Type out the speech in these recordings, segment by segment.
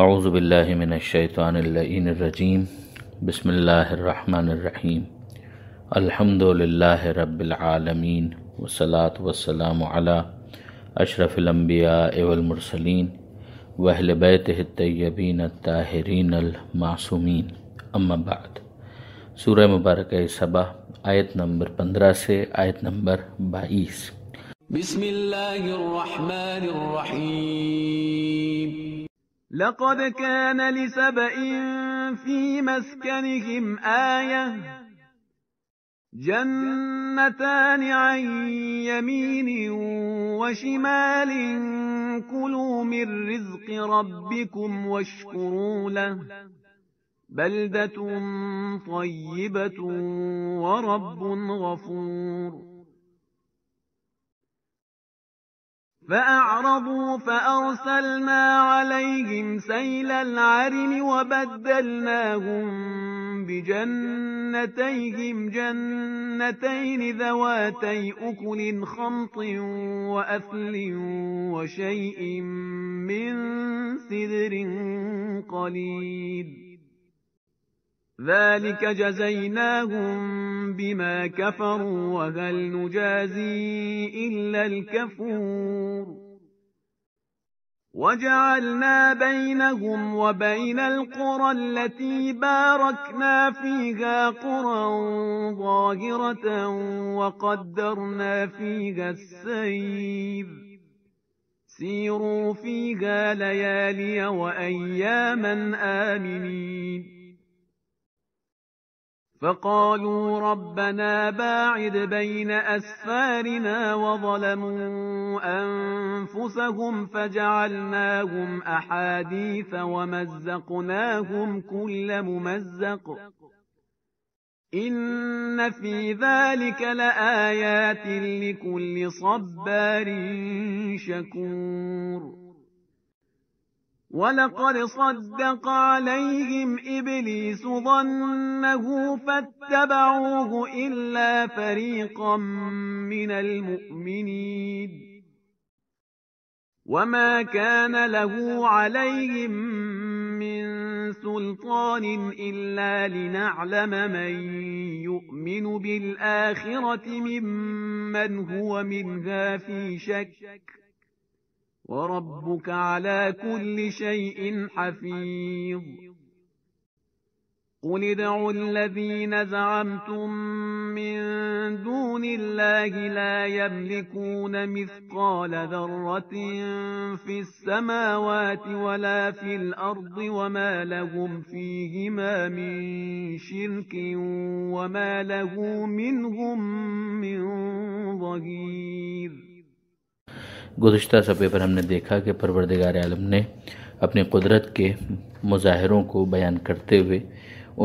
अऊज़बिल्लिमिनशैतरजीम बसमीम अल्हम्दुलिल्लाह रब्बिलआलमीन वसलात वसलाम अला अशरफ़िलम्बिया एवलमरसलिन वहल बैतबीन ताहरीन अलमासूमीन अम्माबाद सूर्य मुबारक सबा आयत नंबर पंद्रह से आयत नंबर बाईस बिस्मिल्लाहिर्रहमानिर्रहीम لقد كان لسبإ في مسكنهم آية جنتان عن يمين وشمال كلوا من رزق ربكم واشكروا له بلدة طيبة ورب غفور فأعرضوا فأرسلنا عليهم سيل العرم وبدلناهم بجنتيهم جنتين ذواتي أكل خمط وأثل وشيء من سدر قليل ذلك جزيناهم بما كفروا وهل نجازي الا الكفور وجعلنا بينهم وبين القرى التي باركنا فيها قرى ظاهره وقدرنا فيها السير سيروا فيها ليالي واياما امنين فقالوا ربنا باعد بين أسفارنا وظلموا أنفسهم فجعلناهم أحاديث ومزقناهم كل ممزق إن في ذلك لآيات لكل صبار شكور ولقد صدق عليهم ابليس ظنه فاتبعوه الا فريقا من المؤمنين وما كان له عليهم من سلطان الا لنعلم من يؤمن بالاخره ممن هو منها في شك وربك على كل شيء حفيظ قل ادعوا الذين زعمتم من دون الله لا يملكون مثقال ذره في السماوات ولا في الارض وما لهم فيهما من شرك وما له منهم من ظهير गुज्त सफ़े पर हमने देखा कि परवरदगार आलम ने अपनी कुदरत के मुजाहरों को बयान करते हुए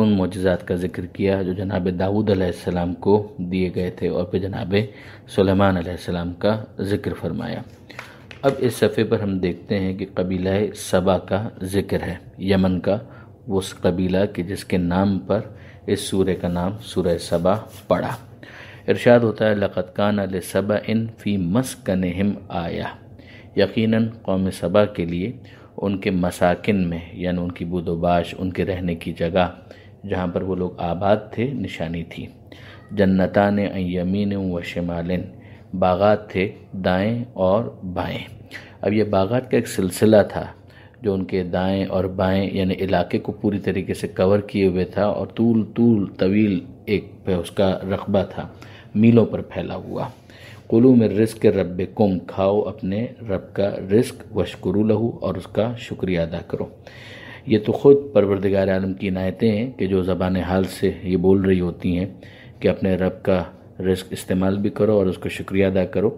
उन मुजज़ात का जिक्र किया जो जनाब दाऊद आसमाम को दिए गए थे और फिर जनाब सलेमान का जिक्र फरमाया अब इस सफ़े पर हम देखते हैं कि कबीला सबा का जिक्र है यमन का उस कबीला के जिसके नाम पर इस सूर्य का नाम सूर्य सबा पड़ा इरशाद होता है लक़त कान सबा इन फ़ी मस्कन हिम आया यकीनन कौम सबा के लिए उनके मसाकिन में यानि उनकी बुदोबाश उनके रहने की जगह जहाँ पर वो लोग आबाद थे निशानी थी जन्नता ने यमीन व शमालिन बागात थे दाएं और बाएं अब ये बागात का एक सिलसिला था जो उनके दाएं और बाएं यानि इलाके को पूरी तरीके से कवर किए हुए था और तूल तूल तवील एक पे उसका रकबा था मीलों पर फैला हुआ कुलू में रिस्क रब कुम खाओ अपने रब का रिस्क वशकुरु लहू और उसका शुक्रिया अदा करो ये तो ख़ुद परवरदगार आलम की इनायतें हैं कि जो ज़बान हाल से ये बोल रही होती हैं कि अपने रब का रिस्क इस्तेमाल भी करो और उसका शुक्रिया अदा करो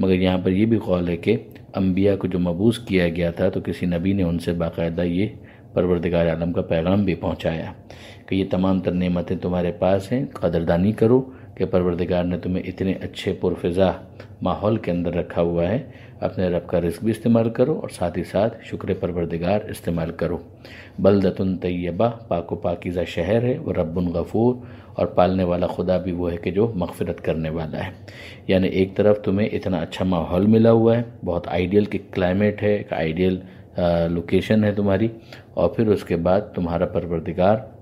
मगर यहाँ पर यह भी कौल है कि अम्बिया को जो मबूस किया गया था तो किसी नबी ने उनसे बाकायदा ये परवरदगार आलम का पैगाम भी पहुँचाया कि ये तमाम तर नेमतें तुम्हारे पास हैं कदरदानी करो कि परवरदिगार ने तुम्हें इतने अच्छे पुरफ़ा माहौल के अंदर रखा हुआ है अपने रब का रिस्क भी इस्तेमाल करो और साथ ही साथ शुक्र परवरदिगार इस्तेमाल करो बलदतुन तैयबा पाको पाकिज़ा शहर है वह रबन गफ़ूर और पालने वाला खुदा भी वो है कि जो मगफरत करने वाला है यानी एक तरफ तुम्हें इतना अच्छा माहौल मिला हुआ है बहुत आइडियल के क्लाइमेट है एक आइडियल लोकेशन है तुम्हारी और फिर उसके बाद तुम्हारा परवरदिगार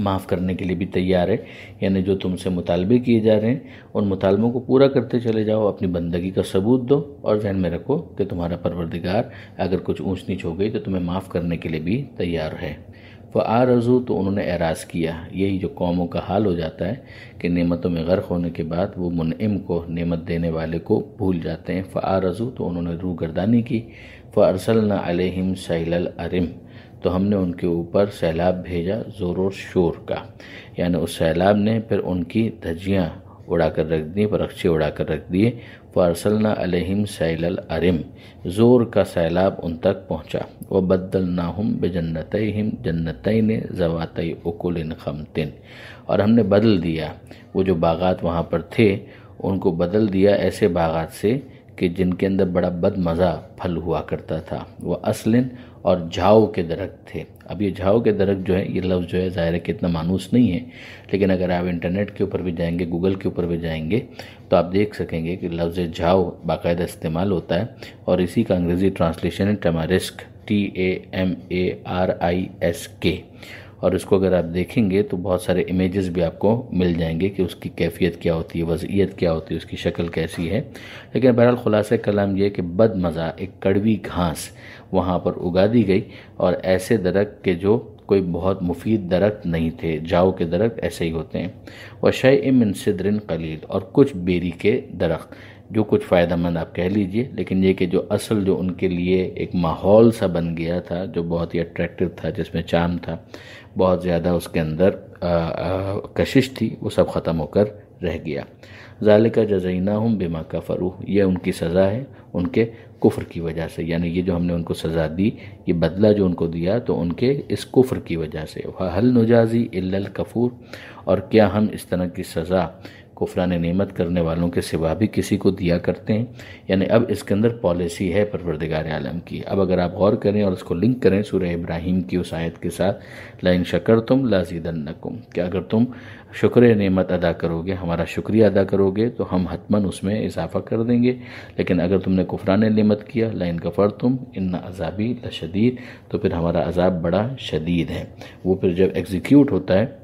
माफ़ करने के लिए भी तैयार है यानी जो तुमसे मुतालबे किए जा रहे हैं उन मुतालबों को पूरा करते चले जाओ अपनी बंदगी का सबूत दो और जहन में रखो कि तुम्हारा परवरदिगार अगर कुछ ऊँच नीच हो गई तो तुम्हें माफ़ करने के लिए भी तैयार है वह रजू तो उन्होंने एराज किया यही जो कौमों का हाल हो जाता है कि नेमतों में गर्क होने के बाद वो मुनम को नेमत देने वाले को भूल जाते हैं फ आ रज़ू तो उन्होंने गर्दानी की फ़ फ़रसल अलहम सैल अरिम तो हमने उनके ऊपर सैलाब भेजा ज़ोर और शोर का यानी उस सैलाब ने फिर उनकी धजियाँ उड़ा कर रख दी परक्षे उड़ा कर रख दिए फ़ारसलना अलहिम सैल अरिम ज़ोर का सैलाब उन तक पहुँचा व बदल हम बे जन्नत हिम जन्नत ने जवात उकुल खमतिन और हमने बदल दिया वो जो बागात वहाँ पर थे उनको बदल दिया ऐसे बागात से कि जिनके अंदर बड़ा बद मज़ा फल हुआ करता था वह असलिन और झाओ के दरख्त थे अब ये झाओ के दरख्त जो है ये लफ्ज़ जो है ज़ाहिर है कि इतना मानूस नहीं है लेकिन अगर आप इंटरनेट के ऊपर भी जाएंगे गूगल के ऊपर भी जाएंगे तो आप देख सकेंगे कि लफ्ज़ झाओ बाकायदा इस्तेमाल होता है और इसी का अंग्रेज़ी ट्रांसलेशन है tamarisk T A M A R I S के और इसको अगर आप देखेंगे तो बहुत सारे इमेजेस भी आपको मिल जाएंगे कि उसकी कैफियत क्या होती है वज़ीयत क्या होती है उसकी शक्ल कैसी है लेकिन बहरहाल ख़ुलास कलाम यह कि बद मज़ा एक कड़वी घास वहाँ पर उगा दी गई और ऐसे दरख के जो कोई बहुत मुफीद दरख्त नहीं थे जाओ के दरख्त ऐसे ही होते हैं व शय मिन सिदरिन कलील और कुछ बेरी के दरख्त जो कुछ फ़ायदा मंद आप कह लीजिए लेकिन ये कि जो असल जो उनके लिए एक माहौल सा बन गया था जो बहुत ही अट्रैक्टिव था जिसमें चाम था बहुत ज़्यादा उसके अंदर कशिश थी वो सब ख़त्म होकर रह गया ज़ालिका जजैना हूँ बेमा का फ़रूह यह उनकी सज़ा है उनके कुफ्र की वजह से यानी ये जो हमने उनको सज़ा दी ये बदला जो उनको दिया तो उनके इस कुफ्र की वजह से वह हल नुजाजी इल्ल कफूर और क्या हम इस तरह की सज़ा कुफरान नेमत करने वालों के सिवा भी किसी को दिया करते हैं यानी अब इसके अंदर पॉलिसी है परवरदगार आलम की अब अगर आप गौर करें और उसको लिंक करें सूर्य इब्राहिम की उस आयत के साथ लाइन शकर तुम लाजीदन्नकुम कि अगर तुम शुक्र नेमत अदा करोगे हमारा शुक्रिया अदा करोगे तो हम हतमन उसमें इजाफा कर देंगे लेकिन अगर तुमने कुफरान नेमत किया लाइन गफ़र तुम इन अजाबी लशदीद तो फिर हमारा अजाब बड़ा शदीद है वो फिर जब एग्जीक्यूट होता है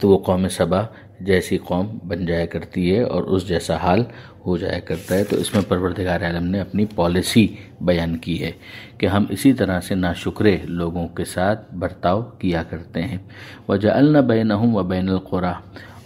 तो वो कौम सबा जैसी कौम बन जाया करती है और उस जैसा हाल हो जाया करता है तो इसमें परवरदिगार आलम ने अपनी पॉलिसी बयान की है कि हम इसी तरह से नाशुक्र लोगों के साथ बर्ताव किया करते हैं अलना बैन व बैन क़ुरा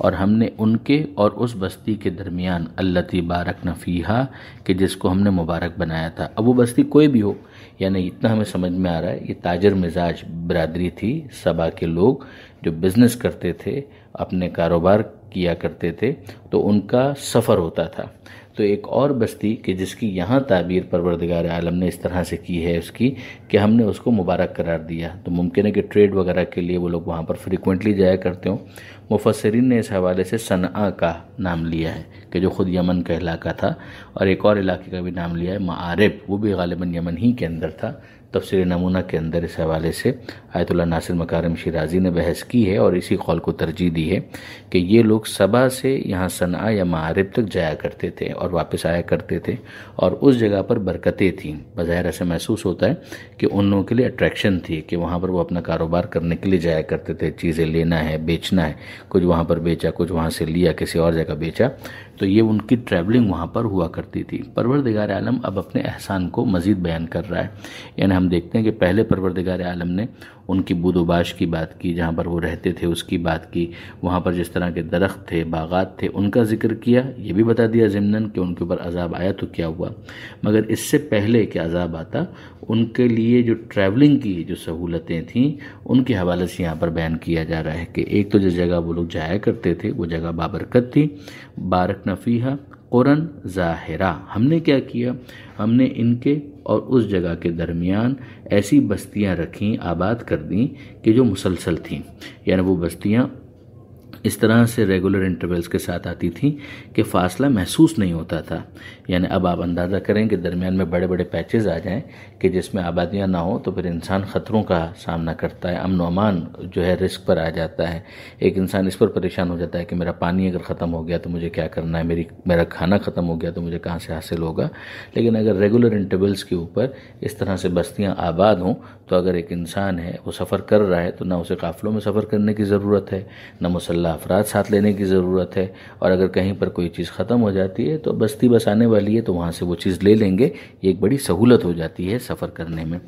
और हमने उनके और उस बस्ती के दरमियान अल्लती बारक नफ़ीहा कि जिसको हमने मुबारक बनाया था अब वो बस्ती कोई भी हो यानी इतना हमें समझ में आ रहा है ये ताजर मिजाज बरदरी थी सबा के लोग जो बिज़नेस करते थे अपने कारोबार किया करते थे तो उनका सफ़र होता था तो एक और बस्ती कि जिसकी यहाँ ताबीर परवरदगार आलम ने इस तरह से की है उसकी कि हमने उसको मुबारक करार दिया तो मुमकिन है कि ट्रेड वगैरह के लिए वो लोग वहाँ पर फ्रिक्वेंटली जाया करते हों मुफसरीन ने इस हवाले से सना का नाम लिया है कि जो ख़ुद यमन का इलाका था और एक और इलाके का भी नाम लिया है मारब वो भी गालिबा यमन ही के अंदर था तफसर नमूना के अंदर इस हवाले से आयतुल्ला नासिर मकारम शराजी ने बहस की है और इसी कौल को तरजीह दी है कि ये लोग सबा से यहाँ सना या महारब तक जाया करते थे और वापस आया करते थे और उस जगह पर बरकतें थीं बज़ाहिर ऐसा महसूस होता है कि उन लोगों के लिए अट्रैक्शन थी कि वहाँ पर वो अपना कारोबार करने के लिए जाया करते थे चीज़ें लेना है बेचना है कुछ वहाँ पर बेचा कुछ वहाँ से लिया किसी और जगह बेचा तो ये उनकी ट्रैवलिंग वहाँ पर हुआ करती थी परवरदिगार आलम अब अपने एहसान को मज़ीद बयान कर रहा है यानी हम देखते हैं कि पहले परवरदिगार आलम ने उनकी बुदोबाश की बात की जहाँ पर वो रहते थे उसकी बात की वहाँ पर जिस तरह के दरख्त थे बागात थे उनका जिक्र किया ये भी बता दिया ज़मनन कि उनके ऊपर अजाब आया तो क्या हुआ मगर इससे पहले कि अजाब आता उनके लिए जो ट्रैवलिंग की जो सहूलतें थीं उनके हवाले से यहाँ पर बयान किया जा रहा है कि एक तो जिस जगह वो लोग जाया करते थे वो जगह बाबरकत थी बारक नफ़ीहा कुरन ज़ाहिरा हमने क्या किया हमने इनके और उस जगह के दरमियान ऐसी बस्तियां रखीं आबाद कर दी कि जो मुसलसल थीं यानी वो बस्तियां इस तरह से रेगुलर इंटरवल्स के साथ आती थी कि फ़ासला महसूस नहीं होता था यानी अब आप अंदाज़ा करें कि दरमियान में बड़े बड़े पैचेस आ जाएं कि जिसमें आबादियां ना हो तो फिर इंसान ख़तरों का सामना करता है अमन अमान जो है रिस्क पर आ जाता है एक इंसान इस पर परेशान हो जाता है कि मेरा पानी अगर ख़त्म हो गया तो मुझे क्या करना है मेरी मेरा खाना ख़त्म हो गया तो मुझे कहाँ से हासिल होगा लेकिन अगर रेगुलर इंटरवल्स के ऊपर इस तरह से बस्तियाँ आबाद हों तो अगर एक इंसान है वो सफ़र कर रहा है तो ना उसे काफ़िलों में सफ़र करने की ज़रूरत है ना मुसल्ला अफराद साथ लेने की ज़रूरत है और अगर कहीं पर कोई चीज़ ख़त्म हो जाती है तो बस्ती बस आने वाली है तो वहाँ से वो चीज़ ले लेंगे ये एक बड़ी सहूलत हो जाती है सफ़र करने में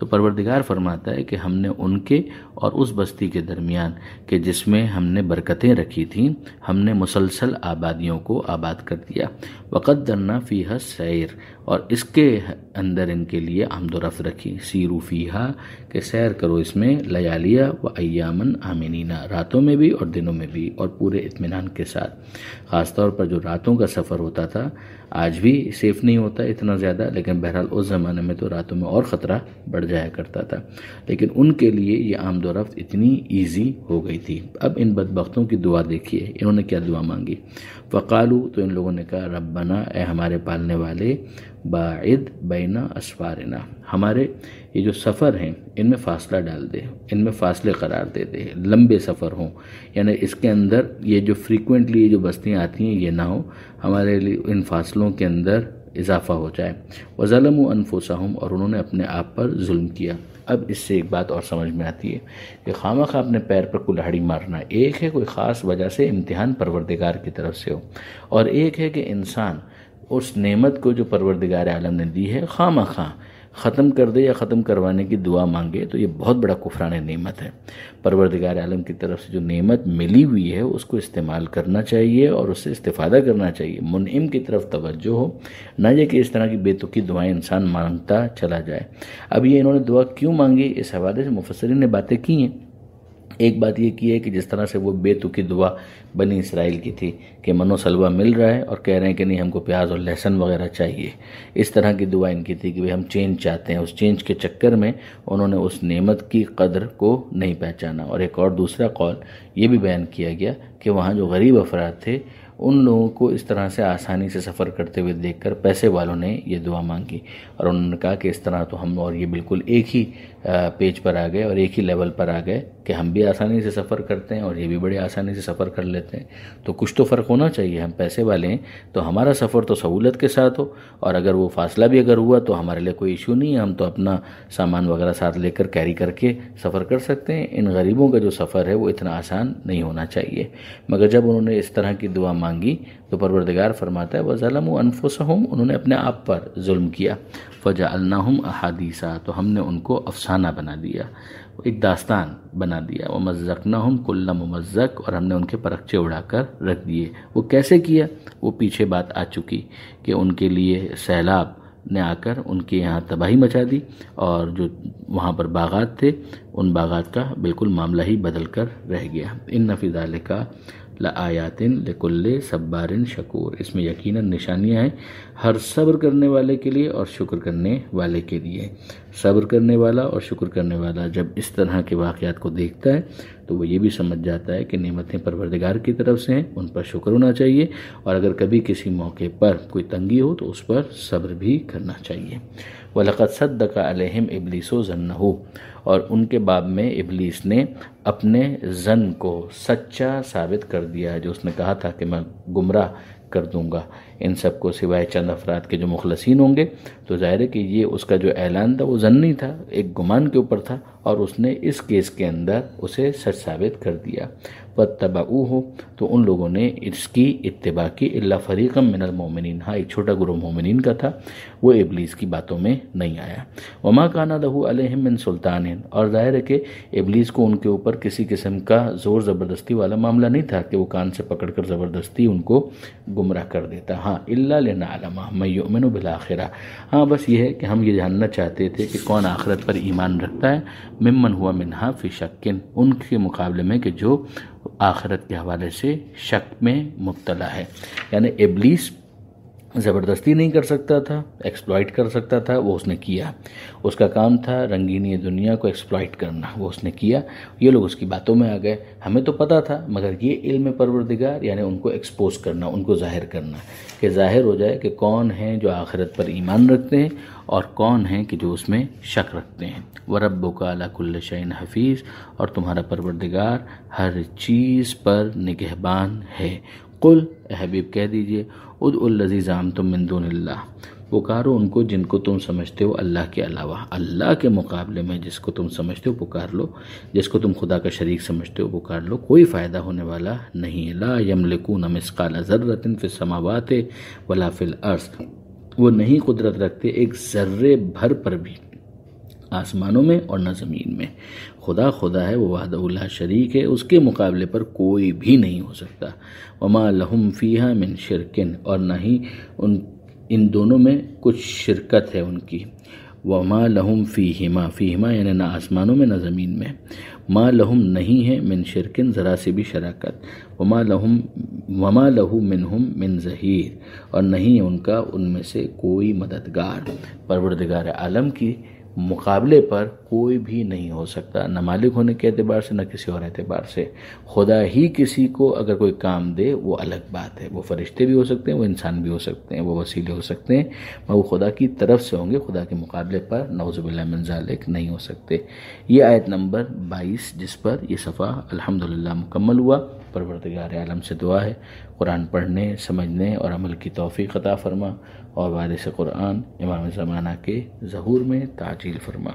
तो परवरदिगार फरमाता है कि हमने उनके और उस बस्ती के दरमियान के जिसमें हमने बरकतें रखी थीं हमने मुसलसल आबादियों को आबाद कर दिया वक़दरना फ़ीह सैर और इसके अंदर इनके लिए आमदोरफ़ रखी सी फीहा के सैर करो इसमें लयालिया व अयामन आमिनना रातों में भी और दिनों में भी और पूरे इतमान के साथ ख़ास तौर पर जो रातों का सफ़र होता था आज भी सेफ नहीं होता इतना ज़्यादा लेकिन बहरहाल उस ज़माने में तो रातों में और ख़तरा बढ़ जाया करता था लेकिन उनके लिए ये रफ्त इतनी ईजी हो गई थी अब इन बदबख्तों की दुआ देखिए इन्होंने क्या दुआ मांगी फ़कालू तो इन लोगों ने कहा रबना ए हमारे पालने वाले बाद बैना असफारना हमारे ये जो सफ़र हैं इनमें फ़ासला डाल दे इनमें फ़ासले करार दे दे लंबे सफ़र हों यानी इसके अंदर ये जो फ्रीक्वेंटली ये जो बस्तियाँ आती हैं ये ना हो हमारे लिए इन फासलों के अंदर इजाफा हो जाए व ज़लम हम और उन्होंने अपने आप पर जुल्म किया अब इससे एक बात और समझ में आती है कि खामा खा अपने पैर पर कुल्हाड़ी मारना एक है कोई ख़ास वजह से इम्तिहान परवरदिगार की तरफ से हो और एक है कि इंसान उस नेमत को जो परवरदिगार आलम ने दी है खामा हाँ, खां ख़त्म कर दे या ख़त्म करवाने की दुआ मांगे तो ये बहुत बड़ा कुफरान नेमत है परवरदिगार आलम की तरफ से जो नेमत मिली हुई है उसको इस्तेमाल करना चाहिए और उससे इस्तेफादा करना चाहिए मुनिम की तरफ तवज्जो हो ना ये कि इस तरह की बेतुकी दुआएं इंसान मांगता चला जाए अब ये इन्होंने दुआ क्यों मांगी इस हवाले से मुफसरी ने बातें की हैं एक बात ये की है कि जिस तरह से वो बेतुकी दुआ बनी इसराइल की थी कि मनो सलवा मिल रहा है और कह रहे हैं कि नहीं हमको प्याज और लहसन वगैरह चाहिए इस तरह की दुआ इनकी थी कि भाई हम चेंज चाहते हैं उस चेंज के चक्कर में उन्होंने उस नेमत की कदर को नहीं पहचाना और एक और दूसरा कॉल ये भी बयान किया गया कि वहाँ जो गरीब अफराद थे उन लोगों को इस तरह से आसानी से सफ़र करते हुए देखकर पैसे वालों ने ये दुआ मांगी और उन्होंने कहा कि इस तरह तो हम और ये बिल्कुल एक ही पेज पर आ गए और एक ही लेवल पर आ गए कि हम भी आसानी से सफ़र करते हैं और ये भी बड़े आसानी से सफ़र कर लेते हैं तो कुछ तो फ़र्क होना चाहिए हम पैसे वाले हैं तो हमारा सफ़र तो सहूलत के साथ हो और अगर वो फासला भी अगर हुआ तो हमारे लिए कोई इशू नहीं है हम तो अपना सामान वगैरह साथ लेकर कैरी करके सफ़र कर सकते हैं इन गरीबों का जो सफ़र है वो इतना आसान नहीं होना चाहिए मगर जब उन्होंने इस तरह की दुआ मांगी तो परवरदगार फरमाता है वज़लम अनफुसहम उन्होंने अपने आप पर जुल्म किया फ़जा अलनाहम अहादीसा तो हमने उनको अफसाना बना दिया एक दास्तान बना दिया व मज़क़ना हम कुल्ला ममज़क और हमने उनके उड़ा उड़ाकर रख दिए वो कैसे किया वो पीछे बात आ चुकी कि उनके लिए सैलाब ने आकर उनके यहाँ तबाही मचा दी और जो वहाँ पर बागात थे उन बागात का बिल्कुल मामला ही बदल कर रह गया इन नफीदाल का लआयातिन लकुल्ले सब्बारिन शकूर इसमें यकीन निशानियाँ हैं हर सब्र करने वाले के लिए और शुक्र करने वाले के लिए सब्र करने वाला और शुक्र करने वाला जब इस तरह के वाक़ात को देखता है तो वो ये भी समझ जाता है कि नेमतें परवरदिगार की तरफ से हैं उन पर शुक्र होना चाहिए और अगर कभी किसी मौके पर कोई तंगी हो तो उस पर सब्र भी करना चाहिए वलक़त का अलहम इबलीसो जन्नहू और उनके बाब में इबलीस ने अपने जन को सच्चा साबित कर दिया जो उसने कहा था कि मैं गुमराह कर दूंगा इन सब को सिवाय चंद अफराद के जो मुखलसिन होंगे तो ज़ाहिर है कि ये उसका जो ऐलान था वो जन्नी था एक गुमान के ऊपर था और उसने इस केस के अंदर उसे सच साबित कर दिया बद तबाऊ हो तो उन लोगों ने इसकी इतबा की अल्ला फ़रीकम मिनल मोमिन हाँ एक छोटा गुरु मोमिन का था वो इबलीस की बातों में नहीं आया वमा काना लहू अलहमिन मिन सुल्तान और ज़ाहिर है कि इबलीस को उनके ऊपर किसी किस्म का ज़ोर ज़बरदस्ती वाला मामला नहीं था कि वो कान से पकड़ कर ज़बरदस्ती उनको गुमराह कर देता हाँ इल्ला मैं आलमा मैमिन हाँ बस ये है कि हम ये जानना चाहते थे कि कौन आखिरत पर ईमान रखता है मिमन हुआ मिनहा फ़ी शक्न उनके मुकाबले में कि जो आखिरत के हवाले से शक में मुबतला है यानी एबलीस ज़बरदस्ती नहीं कर सकता था एक्सप्लॉइट कर सकता था वो उसने किया उसका काम था रंगीनी दुनिया को एक्सप्लॉइट करना वो उसने किया ये लोग उसकी बातों में आ गए हमें तो पता था मगर ये इल्म परवरदिगार यानी उनको एक्सपोज करना उनको जाहिर करना कि जाहिर हो जाए कि कौन है जो आखिरत पर ईमान रखते हैं और कौन है कि जो उसमें शक रखते हैं व रब अलाकुल्ल हफीज़ और तुम्हारा परवरदिगार हर चीज़ पर निगहबान है कुल अहबीब कह दीजिए उद उल्लजी तुम मंदून पुकारो उनको जिनको तुम समझते हो अल्लाह के अलावा अल्लाह के मुकाबले में जिसको तुम समझते हो पुकार लो जिसको तुम खुदा का शरीक समझते हो पुकार लो कोई फ़ायदा होने वाला नहीं है ला यमलकू नमस्काला ज़र्रतिन फिल समावात वला फिल अर्स वो नहीं कुदरत रखते एक ज़र्रे भर पर भी आसमानों में और न ज़मीन में खुदा खुदा है वो वाहदउल्ला शरीक है उसके मुकाबले पर कोई भी नहीं हो सकता वमा लहम फ़ीहा मिन शिरकिन और ना ही उन इन दोनों में कुछ शिरकत है उनकी वमा लहम फ़ी हिमा फ़ी हिमा यानी ना आसमानों में ना ज़मीन में माँ लहम नहीं है मिन शिरकिन ज़रा से भी शराकत वमा लहम वमा लहू हम मिन ज़हीर और नहीं है उनका उनमें से कोई मददगार परवरदगार आलम की मुकाबले पर कोई भी नहीं हो सकता न मालिक होने के अतबार से न किसी और अतबार से खुदा ही किसी को अगर कोई काम दे वो अलग बात है वो फरिश्ते भी हो सकते हैं वो इंसान भी हो सकते हैं वो वसीले हो सकते हैं मगर वो खुदा की तरफ से होंगे खुदा के मुकाबले पर नवज़बिल्लाजालिक नहीं हो सकते ये आयत नंबर बाईस जिस पर यह सफ़ा अलहमदिल्ला मुकम्मल हुआ परवरदगार आलम से दुआ है कुरान पढ़ने समझने और अमल की तोफ़ी अता फ़रमा और वारिस कुरान इमाम ज़माना के जहूर में ताजील फरमा